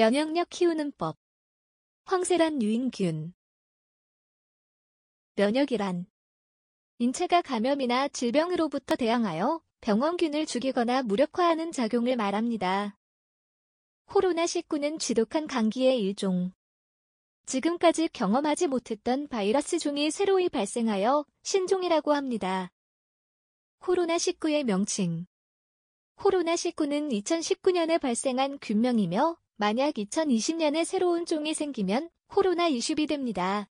면역력 키우는 법. 황세란 유인균. 면역이란 인체가 감염이나 질병으로부터 대항하여 병원균을 죽이거나 무력화하는 작용을 말합니다. 코로나19는 지독한 감기의 일종. 지금까지 경험하지 못했던 바이러스 종이 새로이 발생하여 신종이라고 합니다. 코로나19의 명칭. 코로나19는 2019년에 발생한 균명이며 만약 2020년에 새로운 종이 생기면 코로나20이 됩니다.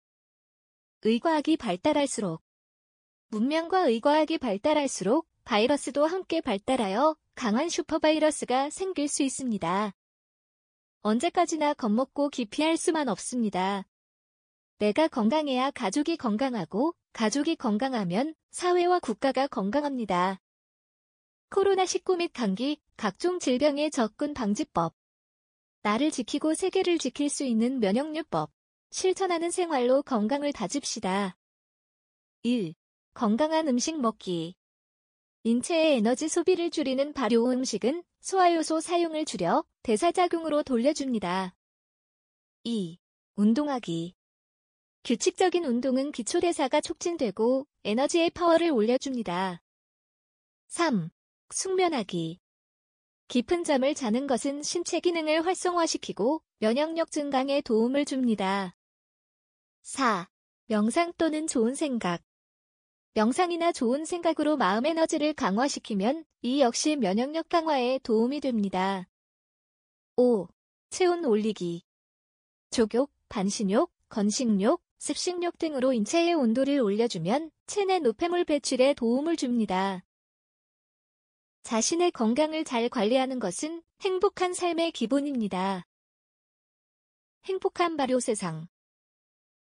의과학이 발달할수록 문명과 의과학이 발달할수록 바이러스도 함께 발달하여 강한 슈퍼바이러스가 생길 수 있습니다. 언제까지나 겁먹고 기피할 수만 없습니다. 내가 건강해야 가족이 건강하고 가족이 건강하면 사회와 국가가 건강합니다. 코로나19 및 감기, 각종 질병의 접근 방지법 나를 지키고 세계를 지킬 수 있는 면역요법. 실천하는 생활로 건강을 다집시다. 1. 건강한 음식 먹기. 인체의 에너지 소비를 줄이는 발효 음식은 소화요소 사용을 줄여 대사작용으로 돌려줍니다. 2. 운동하기. 규칙적인 운동은 기초대사가 촉진되고 에너지의 파워를 올려줍니다. 3. 숙면하기. 깊은 잠을 자는 것은 신체 기능을 활성화시키고 면역력 증강에 도움을 줍니다. 4. 명상 또는 좋은 생각 명상이나 좋은 생각으로 마음 에너지를 강화시키면 이 역시 면역력 강화에 도움이 됩니다. 5. 체온 올리기 족욕, 반신욕, 건식욕, 습식욕 등으로 인체의 온도를 올려주면 체내 노폐물 배출에 도움을 줍니다. 자신의 건강을 잘 관리하는 것은 행복한 삶의 기본입니다. 행복한 발효 세상